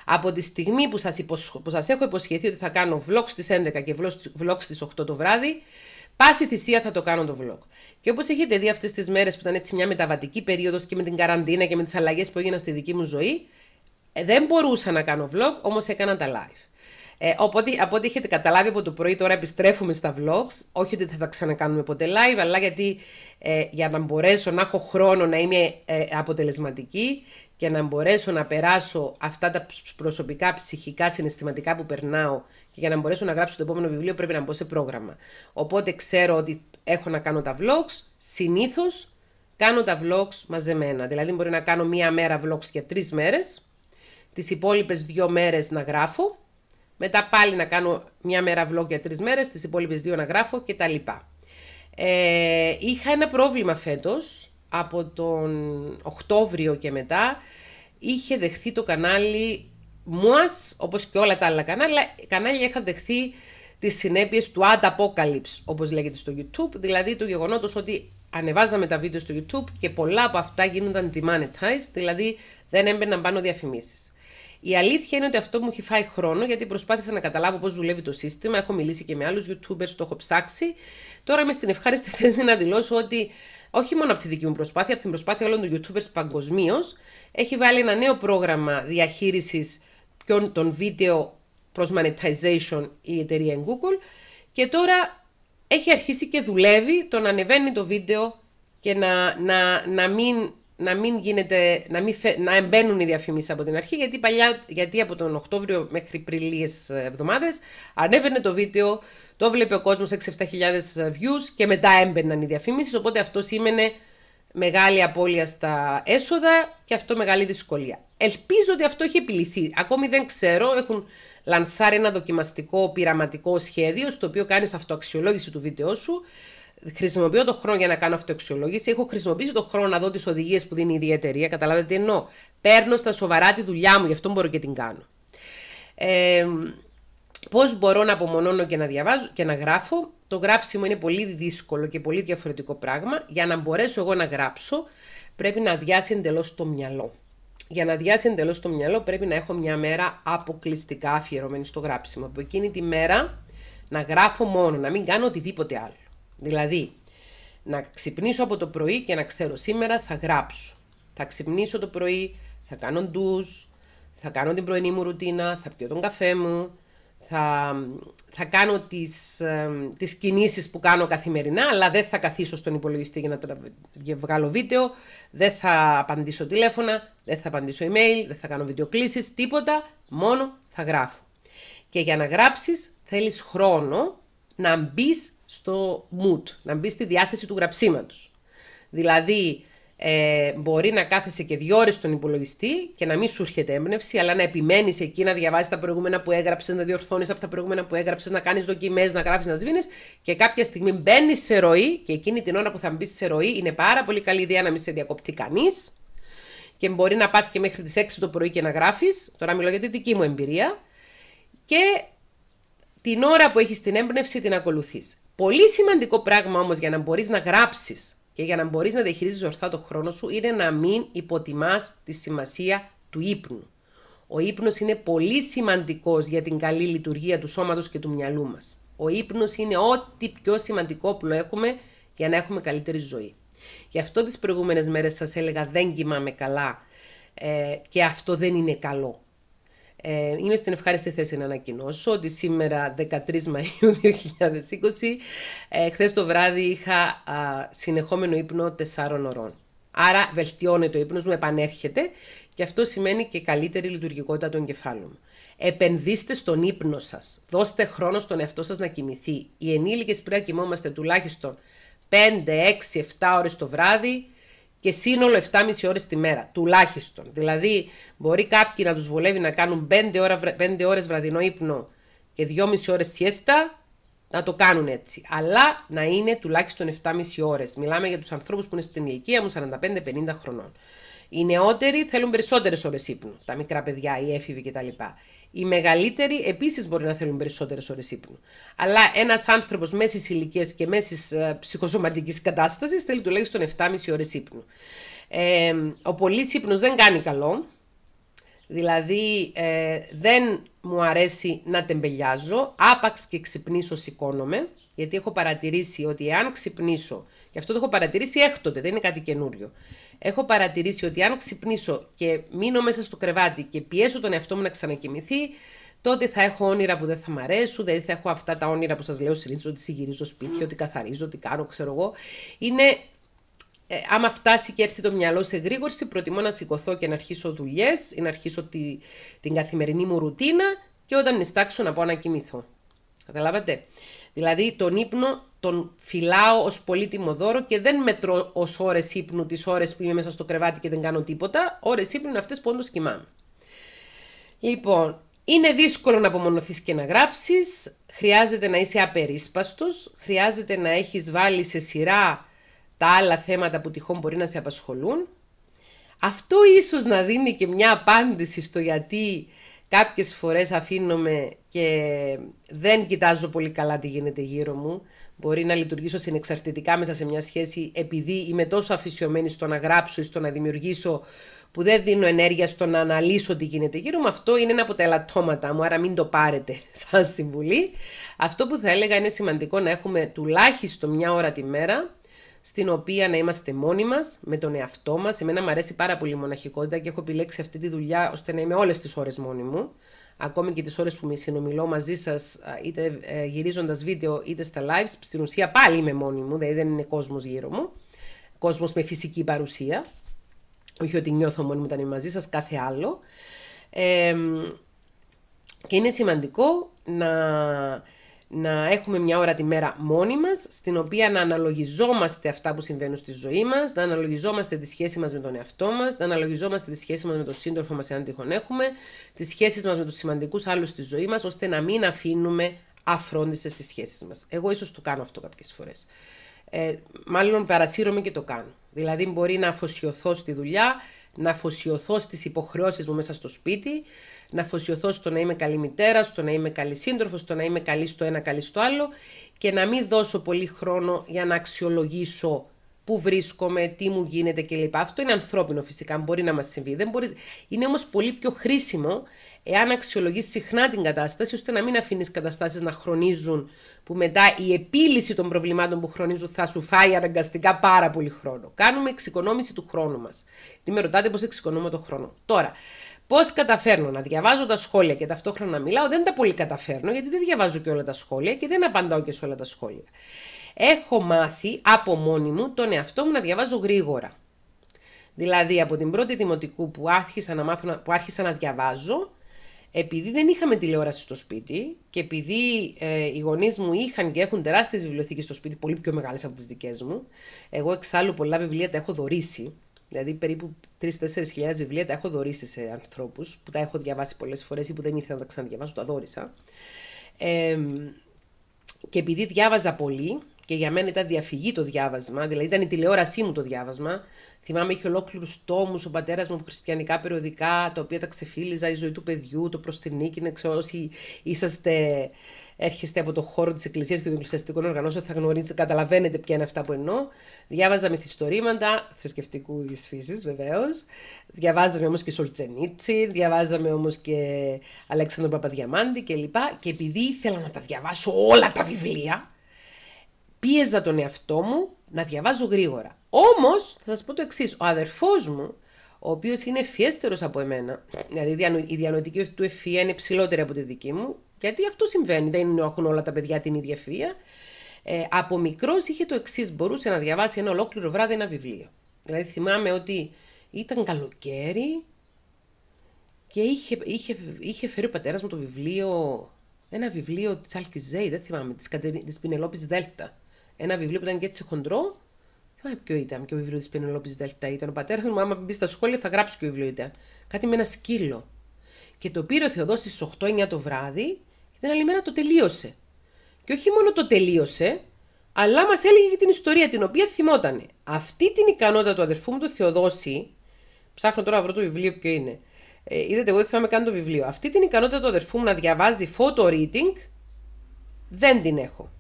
A: Από τη στιγμή που σας υποσχ... έχω υποσχεθεί ότι θα κάνω vlogs στις 11 και vlogs στι 8 το βράδυ, πάση θυσία θα το κάνω το vlog. Και όπως έχετε δει αυτές τις μέρες που ήταν έτσι μια μεταβατική περίοδος και με την καραντίνα και με τις αλλαγές που έγιναν στη δική μου ζωή, ε, δεν μπορούσα να κάνω vlog, όμως έκανα τα live. Ε, οπότε, από ό,τι έχετε καταλάβει από το πρωί, τώρα επιστρέφουμε στα vlogs. Όχι ότι θα τα ξανακάνουμε ποτέ live, αλλά γιατί ε, για να μπορέσω να έχω χρόνο να είμαι ε, αποτελεσματική και να μπορέσω να περάσω αυτά τα προσωπικά, ψυχικά, συναισθηματικά που περνάω και για να μπορέσω να γράψω το επόμενο βιβλίο πρέπει να μπω σε πρόγραμμα. Οπότε ξέρω ότι έχω να κάνω τα vlogs, Συνήθως κάνω τα vlogs μαζεμένα. Δηλαδή μπορώ να κάνω μία μέρα vlogs για τρεις μέρες, τις υπόλοιπες δύο μέρες να γράφω μετά πάλι να κάνω μια μέρα vlog για τρεις μέρες, τις υπόλοιπες δύο να γράφω κτλ. Ε, είχα ένα πρόβλημα φέτος από τον Οκτώβριο και μετά. Είχε δεχθεί το κανάλι Μουάς, όπως και όλα τα άλλα κανάλια, κανάλια είχαν δεχθεί τις συνέπειες του apocalypse όπως λέγεται στο YouTube, δηλαδή το γεγονότος ότι ανεβάζαμε τα βίντεο στο YouTube και πολλά από αυτά γίνονταν demonetized, δηλαδή δεν έμπαιναν πάνω διαφημίσεις. Η αλήθεια είναι ότι αυτό μου έχει φάει χρόνο γιατί προσπάθησα να καταλάβω πώς δουλεύει το σύστημα. Έχω μιλήσει και με άλλους YouTubers, το έχω ψάξει. Τώρα είμαι στην ευχάριστη θέση να δηλώσω ότι όχι μόνο από τη δική μου προσπάθεια, από την προσπάθεια όλων των YouTubers παγκοσμίως, έχει βάλει ένα νέο πρόγραμμα διαχείρισης των βίντεο προς monetization η εταιρεία Google. Και τώρα έχει αρχίσει και δουλεύει το να ανεβαίνει το βίντεο και να, να, να μην να μην, γίνεται, να μην φε, να οι διαφημίσεις από την αρχή, γιατί, παλιά, γιατί από τον Οκτώβριο μέχρι πριν λίγες εβδομάδες ανέβαινε το βίντεο, το βλέπει ο κόσμος 6-7 ε, views και μετά έμπαιναν οι διαφημίσεις. Οπότε αυτό σήμαινε μεγάλη απώλεια στα έσοδα και αυτό μεγάλη δυσκολία. Ελπίζω ότι αυτό έχει επιληθεί. Ακόμη δεν ξέρω, έχουν λανσάρει ένα δοκιμαστικό πειραματικό σχέδιο, στο οποίο κάνεις αυτοαξιολόγηση του βίντεο σου χρησιμοποιώ το χρόνο για να κάνω αυτοεξιολόγηση. Έχω χρησιμοποιήσει το χρόνο να δω τις οδηγίες που δίνει η ίδια εταιρεία. Καταλάβετε τι εννοώ. Παίρνω στα σοβαρά τη δουλειά μου, γι' αυτό μπορώ και την κάνω. Ε, Πώς μπορώ να απομονώνω και να διαβάζω και να γράφω. Το γράψιμο είναι πολύ δύσκολο και πολύ διαφορετικό πράγμα. Για να μπορέσω εγώ να γράψω, πρέπει να αδειάσει εντελώς το μυαλό. Για να αδειάσει εντελώς το μυαλό, πρέπει να έχω μια μέρα αποκλειστικά αφιερωμένη στο γράψιμο. Από εκείνη τη μέρα να γράφω μόνο, να μην κάνω οτιδήποτε άλλο. Δηλαδή, να ξυπνήσω από το πρωί και να ξέρω σήμερα θα γράψω. Θα ξυπνήσω το πρωί, θα κάνω ντους, θα κάνω την πρωινή μου ρουτίνα, θα πιω τον καφέ μου, θα, θα κάνω τις, τις κινήσεις που κάνω καθημερινά, αλλά δεν θα καθίσω στον υπολογιστή για να βγάλω βίντεο, δεν θα απαντήσω τηλέφωνα, δεν θα απαντήσω email, δεν θα κάνω βιντεοκλήσεις, τίποτα, μόνο θα γράφω. Και για να γράψεις θέλεις χρόνο να μπεις στο mood, να μπει στη διάθεση του γραψίματος. Δηλαδή, ε, μπορεί να κάθεσαι και δύο ώρες στον υπολογιστή και να μην σου έρχεται έμπνευση, αλλά να επιμένεις εκεί, να διαβάζει τα προηγούμενα που έγραψες, να διορθώνεις από τα προηγούμενα που έγραψες, να κάνεις δοκιμές, να γράφεις, να σβήνεις και κάποια στιγμή μπαίνεις σε ροή και εκείνη την ώρα που θα μπεις σε ροή είναι πάρα πολύ καλή ιδέα να μην σε διακοπτεί κανείς και μπορεί να πας και μέχρι τις 6 το πρωί και να γράφεις. Τώρα μιλώ για τη δική μου εμπειρία. Και την ώρα που έχεις την έμπνευση την ακολουθείς. Πολύ σημαντικό πράγμα όμως για να μπορείς να γράψεις και για να μπορείς να διαχειρίζεις ορθά το χρόνο σου είναι να μην υποτιμάς τη σημασία του ύπνου. Ο ύπνος είναι πολύ σημαντικός για την καλή λειτουργία του σώματος και του μυαλού μας. Ο ύπνος είναι ό,τι πιο σημαντικό που έχουμε για να έχουμε καλύτερη ζωή. Γι' αυτό τις προηγούμενες μέρες σας έλεγα δεν κοιμάμαι καλά ε, και αυτό δεν είναι καλό. Ε, είμαι στην ευχάριστη θέση να ανακοινώσω ότι σήμερα 13 Μαΐου 2020, ε, χθες το βράδυ είχα α, συνεχόμενο ύπνο 4 ωρών. Άρα βελτιώνεται ο ύπνος μου, επανέρχεται και αυτό σημαίνει και καλύτερη λειτουργικότητα των κεφάλων. Επενδύστε στον ύπνο σας. Δώστε χρόνο στον εαυτό σας να κοιμηθεί. Οι ενήλικες πρέπει να κοιμόμαστε τουλάχιστον 5, 6, 7 ώρες το βράδυ και σύνολο 7,5 ώρες τη μέρα, τουλάχιστον. Δηλαδή, μπορεί κάποιοι να τους βολεύει να κάνουν 5, ώρα, ώρες βραδινό ύπνο και 2,5 ώρες σιέστα, να το κάνουν έτσι. Αλλά να είναι τουλάχιστον 7,5 ώρες. Μιλάμε για τους ανθρώπους που είναι στην ηλικία μου 45-50 χρονών. Οι νεότεροι θέλουν περισσότερες ώρες ύπνου, τα μικρά παιδιά, οι έφηβοι κτλ. Οι μεγαλύτεροι επίσης μπορεί να θέλουν περισσότερες ώρες ύπνου. Αλλά ένας άνθρωπος μέσης ηλικίας και μέσης ε, ψυχοσωματικής κατάστασης θέλει τουλάχιστον 7,5 ώρες ύπνου. Ε, ο πολύς ύπνος δεν κάνει καλό. Δηλαδή ε, δεν μου αρέσει να τεμπελιάζω, άπαξ και ξυπνήσω σηκώνομαι, γιατί έχω παρατηρήσει ότι εάν ξυπνήσω, και αυτό το έχω παρατηρήσει έκτοτε, δεν είναι κάτι καινούριο, Έχω παρατηρήσει ότι αν ξυπνήσω και μείνω μέσα στο κρεβάτι και πιέσω τον εαυτό μου να ξανακοιμηθεί, τότε θα έχω όνειρα που δεν θα μ' αρέσουν, δηλαδή θα έχω αυτά τα όνειρα που σας λέω συνήθως, ότι συγυρίζω σπίτι, ότι καθαρίζω, ότι κάνω, ξέρω εγώ. Είναι, ε, άμα φτάσει και έρθει το μυαλό σε γρήγορση, προτιμώ να σηκωθώ και να αρχίσω δουλειές ή να αρχίσω τη, την καθημερινή μου ρουτίνα και όταν νηστάξω να πω να κοιμηθώ. Καταλάβατε. Δηλαδή τον ύπνο τον φυλάω ως πολύτιμο δώρο και δεν μετρώ ως ώρες ύπνου τις ώρες που είμαι μέσα στο κρεβάτι και δεν κάνω τίποτα. Ώρες ύπνου είναι αυτές που όντως κοιμάμαι. Λοιπόν, είναι δύσκολο να απομονωθείς και να γράψεις, χρειάζεται να είσαι απερίσπαστος, χρειάζεται να έχεις βάλει σε σειρά τα άλλα θέματα που τυχόν μπορεί να σε απασχολούν. Αυτό ίσως να δίνει και μια απάντηση στο γιατί Κάποιες φορές αφήνομαι και δεν κοιτάζω πολύ καλά τι γίνεται γύρω μου. Μπορεί να λειτουργήσω συνεξαρτητικά μέσα σε μια σχέση επειδή είμαι τόσο αφησιωμένη στο να γράψω ή στο να δημιουργήσω που δεν δίνω ενέργεια στο να αναλύσω τι γίνεται γύρω μου. Αυτό είναι ένα από τα ελαττώματα μου, άρα μην το πάρετε σαν συμβουλή. Αυτό που θα έλεγα είναι σημαντικό να έχουμε τουλάχιστον μια ώρα τη μέρα στην οποία να είμαστε μόνοι μας, με τον εαυτό μας. Εμένα μου αρέσει πάρα πολύ η μοναχικότητα και έχω επιλέξει αυτή τη δουλειά ώστε να είμαι όλες τις ώρες μόνη μου. Ακόμη και τις ώρες που συνομιλώ μαζί σας, είτε ε, γυρίζοντας βίντεο είτε στα lives, στην ουσία πάλι είμαι μόνη μου, δηλαδή δεν είναι κόσμος γύρω μου. Κόσμος με φυσική παρουσία. Όχι ότι νιώθω μόνη μου όταν είμαι μαζί σας, κάθε άλλο. και είναι σημαντικό να να έχουμε μια ώρα τη μέρα μόνοι μας, στην οποία να αναλογιζόμαστε αυτά που συμβαίνουν στη ζωή μας, να αναλογιζόμαστε τη σχέση μας με τον εαυτό μας, να αναλογιζόμαστε τη σχέση μας με τον σύντροφο μας, εάν τυχόν έχουμε, τις σχέσεις μας με τους σημαντικούς άλλους στη ζωή μας, ώστε να μην αφήνουμε αφρόντισε τις σχέσεις μας. Εγώ ίσως το κάνω αυτό κάποιες φορές. Ε, μάλλον παρασύρωμαι και το κάνω. Δηλαδή μπορεί να αφοσιωθώ στη δουλειά, να αφοσιωθώ στις υποχρεώσεις μου μέσα στο σπίτι, να αφοσιωθώ στο να είμαι καλή μητέρα, στο να είμαι καλή σύντροφος, στο να είμαι καλή στο ένα, καλή στο άλλο και να μην δώσω πολύ χρόνο για να αξιολογήσω πού βρίσκομαι, τι μου γίνεται κλπ. Αυτό είναι ανθρώπινο φυσικά, μπορεί να μας συμβεί. Δεν μπορείς... Είναι όμως πολύ πιο χρήσιμο εάν αξιολογείς συχνά την κατάσταση, ώστε να μην αφήνεις καταστάσεις να χρονίζουν, που μετά η επίλυση των προβλημάτων που χρονίζουν θα σου φάει αναγκαστικά πάρα πολύ χρόνο. Κάνουμε εξοικονόμηση του χρόνου μας. Τι με ρωτάτε πώς εξοικονομώ τον χρόνο. Τώρα, Πώς καταφέρνω να διαβάζω τα σχόλια και ταυτόχρονα να μιλάω, δεν τα πολύ καταφέρνω, γιατί δεν διαβάζω και όλα τα σχόλια και δεν απαντάω και σε όλα τα σχόλια έχω μάθει από μόνη μου τον εαυτό μου να διαβάζω γρήγορα. Δηλαδή από την πρώτη δημοτικού που άρχισα να, μάθω, που άρχισα να διαβάζω, επειδή δεν είχαμε τηλεόραση στο σπίτι και επειδή ε, οι γονείς μου είχαν και έχουν τεράστιες βιβλιοθήκες στο σπίτι, πολύ πιο μεγάλες από τις δικές μου, εγώ εξάλλου πολλά βιβλία τα έχω δωρήσει, δηλαδή περίπου 3-4 βιβλία τα έχω δωρήσει σε ανθρώπους που τα έχω διαβάσει πολλές φορές ή που δεν ήθελα να τα ξαναδιαβάσω, τα δώρησα. Ε, και επειδή διάβαζα πολύ, και για μένα ήταν διαφυγή το διάβασμα, δηλαδή ήταν η τηλεόρασή μου το διάβασμα. Θυμάμαι είχε ολόκληρους τόμους ο πατέρας μου από χριστιανικά περιοδικά, τα οποία τα ξεφύλιζα, η ζωή του παιδιού, το προς την νίκη. Ξέρω, όσοι είσαστε, έρχεστε από το χώρο της Εκκλησίας και των Εκκλησιαστικών Οργανώσεων, θα γνωρίζετε, καταλαβαίνετε ποια είναι αυτά που εννοώ. Διάβαζα μυθιστορήματα, θρησκευτικούς φύσης βεβαίως. Διαβάζαμε όμως και Σολτσενίτσι, διαβάζαμε όμως και Αλέξανδρο Παπαδιαμάντη κλπ. Και, και επειδή ήθελα να τα διαβάσω όλα τα βιβλία, πίεζα τον εαυτό μου να διαβάζω γρήγορα. Όμως, θα σας πω το εξής: ο αδερφός μου, ο οποίος είναι ευφιέστερο από εμένα, δηλαδή η διανοητική του ευφία είναι ψηλότερη από τη δική μου, γιατί αυτό συμβαίνει, δεν έχουν όλα τα παιδιά την ίδια ευφία, Ε, από μικρός είχε το εξής: μπορούσε να διαβάσει ένα ολόκληρο βράδυ ένα βιβλίο. Δηλαδή, θυμάμαι ότι ήταν καλοκαίρι και είχε, είχε, είχε φέρει ο πατέρας μου το βιβλίο, ένα βιβλίο της Αλκιζέη, δεν θυμάμαι, της Πινελόπης Δέλτα ένα βιβλίο που ήταν και έτσι χοντρό. Θυμάμαι ποιο ήταν, ποιο βιβλίο της Πενελόπη Δελτά ήταν. Ο πατέρας μου, άμα μπει στα σχόλια, θα γράψει ποιο βιβλίο ήταν. Κάτι με ένα σκύλο. Και το πήρε ο Θεοδό στι 8-9 το βράδυ και την άλλη το τελείωσε. Και όχι μόνο το τελείωσε, αλλά μας έλεγε και την ιστορία την οποία θυμότανε. Αυτή την ικανότητα του αδερφού μου του Θεοδόση. Ψάχνω τώρα να βρω το βιβλίο ποιο είναι. Ε, είδατε, εγώ δεν θυμάμαι καν το βιβλίο. Αυτή την ικανότητα του αδερφού μου να διαβάζει photo reading δεν την έχω.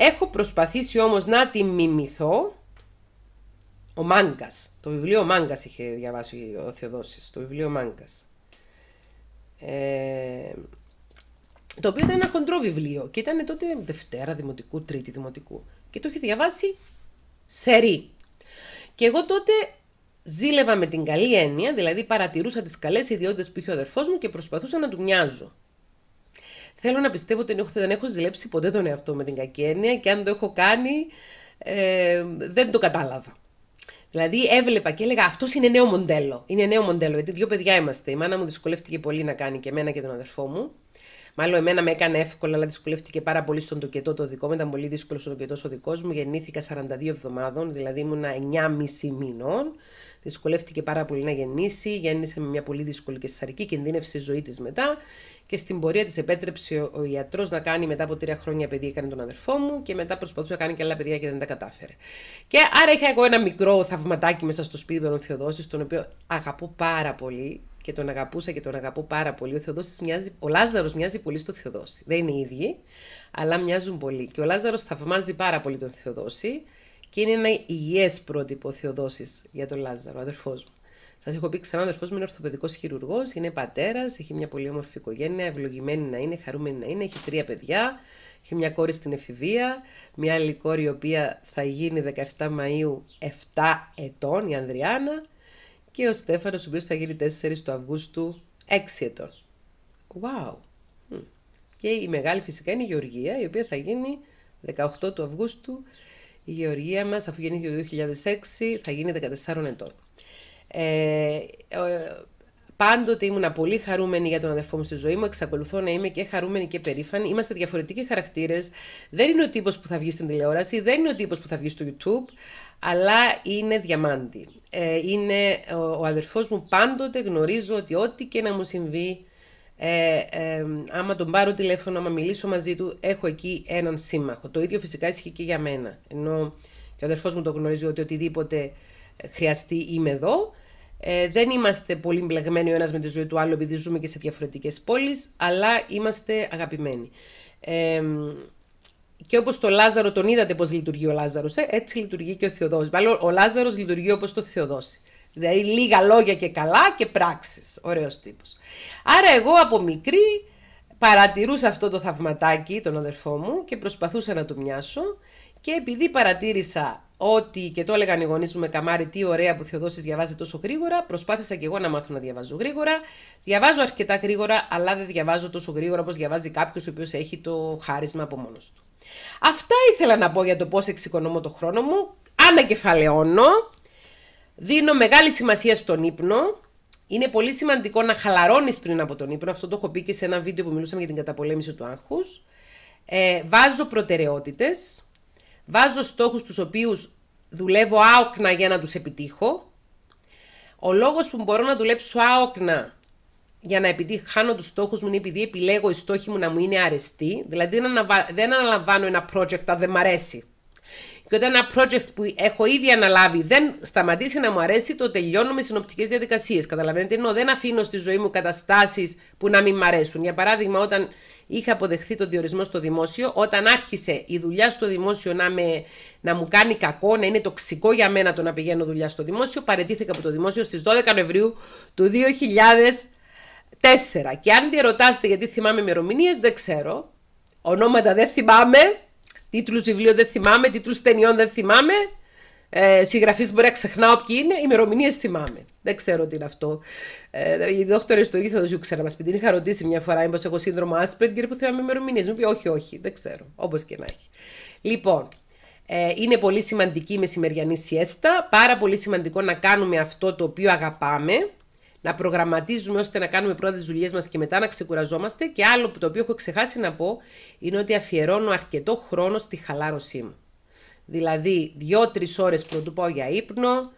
A: Έχω προσπαθήσει όμως να τη μιμηθώ. Ο μάγκας, Το βιβλίο μάγκας είχε διαβάσει ο Θεοδόσης, Το βιβλίο μάγκας, Ε, το οποίο ήταν ένα χοντρό βιβλίο και ήταν τότε Δευτέρα Δημοτικού, Τρίτη Δημοτικού. Και το είχε διαβάσει Σερί. Και εγώ τότε ζήλευα με την καλή έννοια, δηλαδή παρατηρούσα τις καλές ιδιότητες που είχε ο αδερφός μου και προσπαθούσα να του μοιάζω. Θέλω να πιστεύω ότι δεν έχω ζηλέψει ποτέ τον εαυτό με την κακή έννοια και αν το έχω κάνει ε, δεν το κατάλαβα. Δηλαδή έβλεπα και έλεγα αυτός είναι νέο μοντέλο. Είναι νέο μοντέλο γιατί δύο παιδιά είμαστε. Η μάνα μου δυσκολεύτηκε πολύ να κάνει και εμένα και τον αδερφό μου. Μάλλον εμένα με έκανε εύκολα, αλλά δυσκολεύτηκε πάρα πολύ στον τοκετό το δικό μου. Ήταν πολύ δύσκολο στον τοκετό ο δικός μου. Γεννήθηκα 42 εβδομάδων, δηλαδή ήμουνα 9,5 μήνων. Δυσκολεύτηκε πάρα πολύ να γεννήσει. Γέννησε με μια πολύ δύσκολη και σαρική κινδύνευσε η ζωή της μετά. Και στην πορεία της επέτρεψε ο, ο ιατρός να κάνει μετά από τρία χρόνια παιδί, έκανε τον αδερφό μου και μετά προσπαθούσε να κάνει και άλλα παιδιά και δεν τα κατάφερε. Και άρα είχα εγώ ένα μικρό θαυματάκι μέσα στο σπίτι των Θεοδόσης, τον οποίο αγαπώ πάρα πολύ και τον αγαπούσα και τον αγαπώ πάρα πολύ. Ο Θεοδόσης μοιάζει, ο Λάζαρος μοιάζει πολύ στο Θεοδόση. Δεν είναι οι ίδιοι, αλλά μοιάζουν πολύ. Και ο Λάζαρος θαυμάζει πάρα πολύ τον Θεοδόση και είναι ένα υγιές πρότυπο Θεοδόσης για τον Λάζαρο, αδερφός μου. Σας έχω πει ξανά, αδερφός μου είναι ορθοπαιδικός χειρουργός, είναι πατέρας, έχει μια πολύ όμορφη οικογένεια, ευλογημένη να είναι, χαρούμενη να είναι, έχει τρία παιδιά, έχει μια κόρη στην εφηβεία, μια άλλη κόρη η οποία θα γίνει 17 Μαΐου 7 ετών, η Ανδριάνα, και ο Στέφανος, ο οποίος θα γίνει 4 του Αυγούστου, 6 ετών. Wow! Και η μεγάλη φυσικά είναι η Γεωργία, η οποία θα γίνει 18 του Αυγούστου. Η Γεωργία μας, αφού γεννήθηκε το 2006, θα γίνει 14 ετών. Ε, Πάντοτε ήμουν πολύ χαρούμενη για τον αδερφό μου στη ζωή μου. Εξακολουθώ να είμαι και χαρούμενη και περήφανη. Είμαστε διαφορετικοί χαρακτήρες. Δεν είναι ο τύπος που θα βγει στην τηλεόραση, δεν είναι ο τύπος που θα βγει στο YouTube, αλλά είναι διαμάντη. Ε, είναι ο, ο αδερφός μου πάντοτε γνωρίζω ότι ό,τι και να μου συμβεί ε, ε, άμα τον πάρω τηλέφωνο, άμα μιλήσω μαζί του, έχω εκεί έναν σύμμαχο. Το ίδιο φυσικά ισχύει και για μένα. Ενώ και ο αδερφός μου το γνωρίζει ότι οτιδήποτε χρειαστεί είμαι εδώ. Ε, δεν είμαστε πολύ μπλεγμένοι ο ένας με τη ζωή του άλλου επειδή ζούμε και σε διαφορετικές πόλεις, αλλά είμαστε αγαπημένοι. Ε, και όπως το Λάζαρο, τον είδατε πώς λειτουργεί ο Λάζαρος, ε, έτσι λειτουργεί και ο Θεοδός, Μάλλον ο Λάζαρος λειτουργεί όπως το Θεοδόση. Δηλαδή λίγα λόγια και καλά και πράξεις. Ωραίος τύπος. Άρα εγώ από μικρή παρατηρούσα αυτό το θαυματάκι, τον αδερφό μου, και προσπαθούσα να του μοιάσω. Και επειδή παρατήρησα ότι και το έλεγαν οι γονείς μου με καμάρι, τι ωραία που Θεοδόσης διαβάζει τόσο γρήγορα. Προσπάθησα και εγώ να μάθω να διαβάζω γρήγορα. Διαβάζω αρκετά γρήγορα, αλλά δεν διαβάζω τόσο γρήγορα όπως διαβάζει κάποιος ο οποίος έχει το χάρισμα από μόνος του. Αυτά ήθελα να πω για το πώς εξοικονομώ το χρόνο μου. Ανακεφαλαιώνω. Δίνω μεγάλη σημασία στον ύπνο. Είναι πολύ σημαντικό να χαλαρώνεις πριν από τον ύπνο. Αυτό το έχω πει και σε ένα βίντεο που μιλούσαμε για την καταπολέμηση του άγχους. Ε, βάζω προτεραιότητες Βάζω στόχους τους οποίους δουλεύω άοκνα για να τους επιτύχω. Ο λόγος που μπορώ να δουλέψω άοκνα για να επιτύχω τους στόχους μου είναι επειδή επιλέγω οι στόχοι μου να μου είναι αρεστοί. Δηλαδή δεν αναλαμβάνω ένα project αν δεν μ' αρέσει. Και όταν ένα project που έχω ήδη αναλάβει δεν σταματήσει να μου αρέσει, το τελειώνω με συνοπτικές διαδικασίες. Καταλαβαίνετε, ενώ δεν αφήνω στη ζωή μου καταστάσεις που να μην μ' αρέσουν. Για παράδειγμα, όταν είχα αποδεχθεί το διορισμό στο δημόσιο. Όταν άρχισε η δουλειά στο δημόσιο να, με, να μου κάνει κακό, να είναι τοξικό για μένα το να πηγαίνω δουλειά στο δημόσιο, παρετήθηκα από το δημόσιο στις 12 Νοεμβρίου του 2004. Και αν διαρωτάστε γιατί θυμάμαι ημερομηνίες, δεν ξέρω. Ονόματα δεν θυμάμαι, τίτλους βιβλίων δεν θυμάμαι, τίτλους ταινιών δεν θυμάμαι, ε, συγγραφείς μπορεί να ξεχνάω ποιοι είναι, ημερομηνίες θυμάμαι. Δεν ξέρω τι είναι αυτό. η ε, οι δόκτωρες του θα το να μα πει. Την είχα ρωτήσει μια φορά, μήπω έχω σύνδρομο Άσπεργκερ που με ημερομηνίε. Μου είπε όχι, όχι, δεν ξέρω. Όπως και να έχει. Λοιπόν, ε, είναι πολύ σημαντική η μεσημεριανή σιέστα. Πάρα πολύ σημαντικό να κάνουμε αυτό το οποίο αγαπάμε. Να προγραμματίζουμε ώστε να κάνουμε πρώτα τις δουλειές μας και μετά να ξεκουραζόμαστε. Και άλλο που το οποίο έχω ξεχάσει να πω είναι ότι αφιερώνω αρκετό χρόνο στη χαλάρωσή μου. Δηλαδή, δύο-τρει ώρες πρωτού πάω για ύπνο,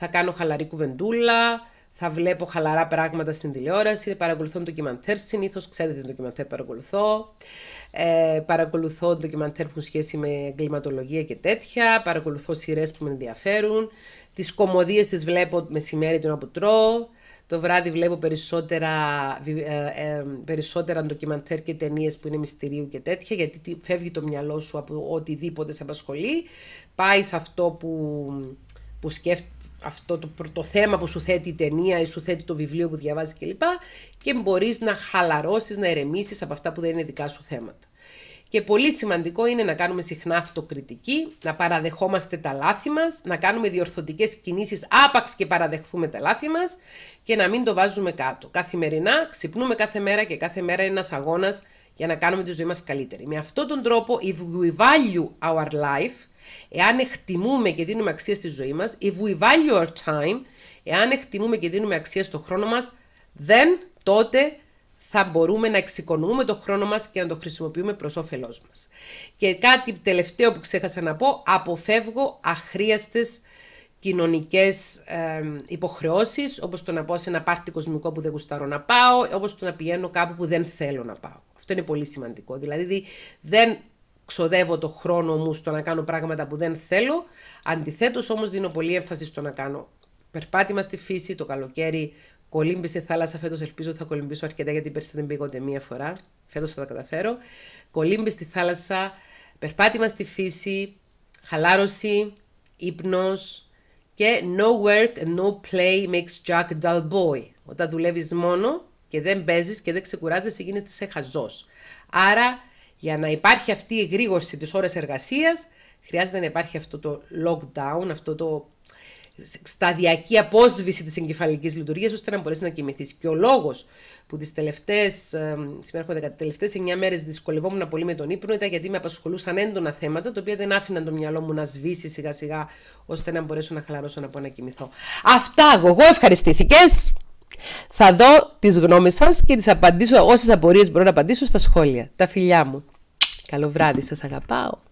A: θα κάνω χαλαρή κουβεντούλα, θα βλέπω χαλαρά πράγματα στην τηλεόραση, παρακολουθώ ντοκιμαντέρ συνήθως, ξέρετε ντοκιμαντέρ παρακολουθώ. Ε, παρακολουθώ ντοκιμαντέρ που έχουν σχέση με εγκληματολογία και τέτοια. Παρακολουθώ σειρές που με ενδιαφέρουν. Τις κομμωδίες τις βλέπω μεσημέρι τον αποτρώω. Το βράδυ βλέπω περισσότερα, ε, ε, περισσότερα ντοκιμαντέρ και ταινίες που είναι μυστηρίου και τέτοια, γιατί φεύγει το μυαλό σου από οτιδήποτε σε απασχολεί. Πάει σε αυτό που, που σκέφτεται αυτό το, το θέμα που σου θέτει η ταινία ή σου θέτει το βιβλίο που διαβάζεις κλπ. Και μπορείς να χαλαρώσεις να ερεμήσεις από αυτά που δεν είναι δικά σου θέματα. Και πολύ σημαντικό είναι να κάνουμε συχνά αυτοκριτική, να παραδεχόμαστε τα λάθη μας, να κάνουμε διορθωτικές κινήσεις άπαξ και παραδεχθούμε τα λάθη μας και να μην το βάζουμε κάτω. Καθημερινά ξυπνούμε κάθε μέρα και κάθε μέρα είναι ένας αγώνας για να κάνουμε τη ζωή μας καλύτερη. Με αυτόν τον τρόπο, if we value our life, Εάν εκτιμούμε και δίνουμε αξία στη ζωή μας, if we value our time, εάν εκτιμούμε και δίνουμε αξία στο χρόνο μας, then τότε θα μπορούμε να εξοικονομούμε το χρόνο μας και να το χρησιμοποιούμε προς όφελός μας. Και κάτι τελευταίο που ξέχασα να πω, αποφεύγω αχρίαστες κοινωνικές ε, υποχρεώσεις, όπως το να πάω σε ένα πάρτι κοσμικό που δεν γουστάρω να πάω, όπως το να πηγαίνω κάπου που δεν θέλω να πάω. Αυτό είναι πολύ σημαντικό. Δηλαδή δεν ξοδεύω το χρόνο μου στο να κάνω πράγματα που δεν θέλω. Αντιθέτως, όμως, δίνω πολύ έμφαση στο να κάνω περπάτημα στη φύση το καλοκαίρι. Κολύμπησε στη θάλασσα φέτος. Ελπίζω θα κολυμπήσω αρκετά γιατί πέρσι δεν πήγα ούτε μία φορά. Φέτος θα τα καταφέρω. Κολύμπη στη θάλασσα, περπάτημα στη φύση, χαλάρωση, ύπνος και no work and no play makes Jack dull boy. Όταν δουλεύεις μόνο και δεν παίζεις και δεν ξεκουράζεσαι, γίνεσαι χαζός. Άρα για να υπάρχει αυτή η εγρήγορση της ώρας εργασίας, χρειάζεται να υπάρχει αυτό το lockdown, αυτό το σταδιακή απόσβηση της εγκεφαλικής λειτουργίας ώστε να μπορέσεις να κοιμηθείς. Και ο λόγος που τις τελευταίες, 9 μέρες δυσκολευόμουν πολύ με τον ύπνο ήταν γιατί με απασχολούσαν έντονα θέματα τα οποία δεν άφηναν το μυαλό μου να σβήσει σιγά σιγά ώστε να μπορέσω να χαλαρώσω να πω να κοιμηθώ. Αυτά εγώ ευχαριστήθηκες! Θα δω τις γνώμες σας και τις απαντήσω, όσες απορίες μπορώ να απαντήσω στα σχόλια. Τα φιλιά μου. Καλό βράδυ, σας αγαπάω.